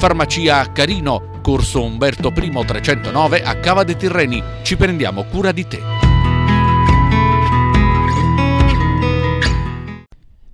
Farmacia Carino, corso Umberto I 309 a Cava dei Tirreni. Ci prendiamo cura di te.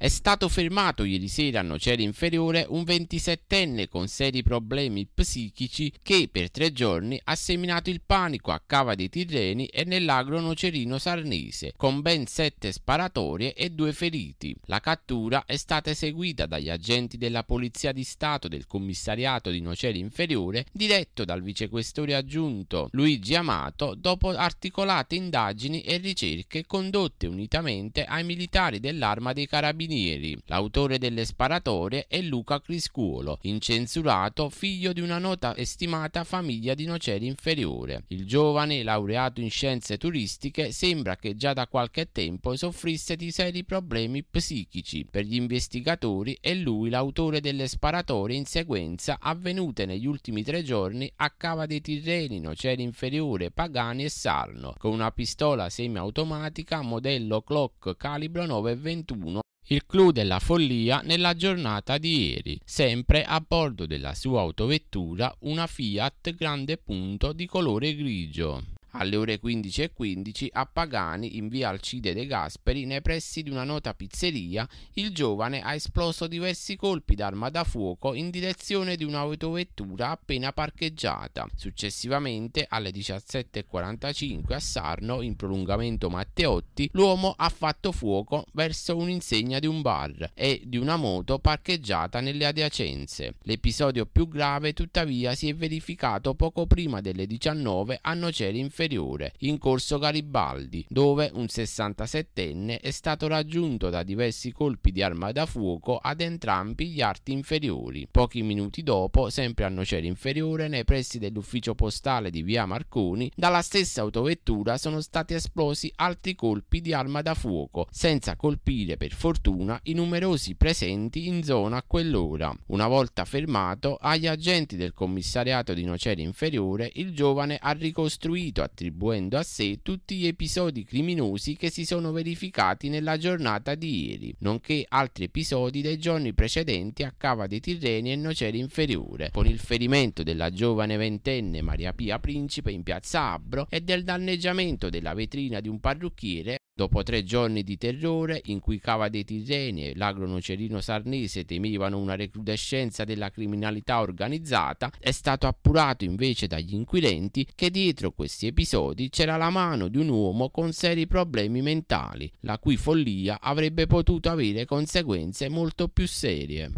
È stato fermato ieri sera a Nocera Inferiore un 27enne con seri problemi psichici che per tre giorni ha seminato il panico a Cava dei Tirreni e nell'agro nocerino sarnese, con ben sette sparatorie e due feriti. La cattura è stata eseguita dagli agenti della Polizia di Stato del commissariato di Nocera Inferiore, diretto dal vicequestore aggiunto Luigi Amato, dopo articolate indagini e ricerche condotte unitamente ai militari dell'arma dei carabinieri carabinieri. L'autore delle sparatorie è Luca Criscuolo, incensurato figlio di una nota e stimata famiglia di Noceri Inferiore. Il giovane, laureato in scienze turistiche, sembra che già da qualche tempo soffrisse di seri problemi psichici. Per gli investigatori è lui l'autore delle sparatorie in sequenza avvenute negli ultimi tre giorni a Cava dei Tirreni, Noceri Inferiore, Pagani e Sarno, con una pistola semiautomatica modello Clock calibro 921 il clou della follia nella giornata di ieri, sempre a bordo della sua autovettura una Fiat grande punto di colore grigio alle ore 15.15 a Pagani in via Alcide De Gasperi, nei pressi di una nota pizzeria, il giovane ha esploso diversi colpi d'arma da fuoco in direzione di un'autovettura appena parcheggiata. Successivamente, alle 17.45 a Sarno, in prolungamento Matteotti, l'uomo ha fatto fuoco verso un'insegna di un bar e di una moto parcheggiata nelle adiacenze. L'episodio più grave, tuttavia, si è verificato poco prima delle 19 a Noceri in Federico superiore in corso Garibaldi, dove un 67enne è stato raggiunto da diversi colpi di arma da fuoco ad entrambi gli arti inferiori. Pochi minuti dopo, sempre a Nocera Inferiore, nei pressi dell'ufficio postale di via Marconi, dalla stessa autovettura sono stati esplosi altri colpi di arma da fuoco, senza colpire per fortuna i numerosi presenti in zona a quell'ora. Una volta fermato, agli agenti del commissariato di Nocera Inferiore, il giovane ha ricostruito a attribuendo a sé tutti gli episodi criminosi che si sono verificati nella giornata di ieri, nonché altri episodi dei giorni precedenti a Cava dei Tirreni e Nocera Inferiore, con il ferimento della giovane ventenne Maria Pia Principe in piazza Abro e del danneggiamento della vetrina di un parrucchiere Dopo tre giorni di terrore, in cui Cava dei Tirreni e l'agro nocerino sarnese temevano una recrudescenza della criminalità organizzata, è stato appurato invece dagli inquirenti che dietro questi episodi c'era la mano di un uomo con seri problemi mentali, la cui follia avrebbe potuto avere conseguenze molto più serie.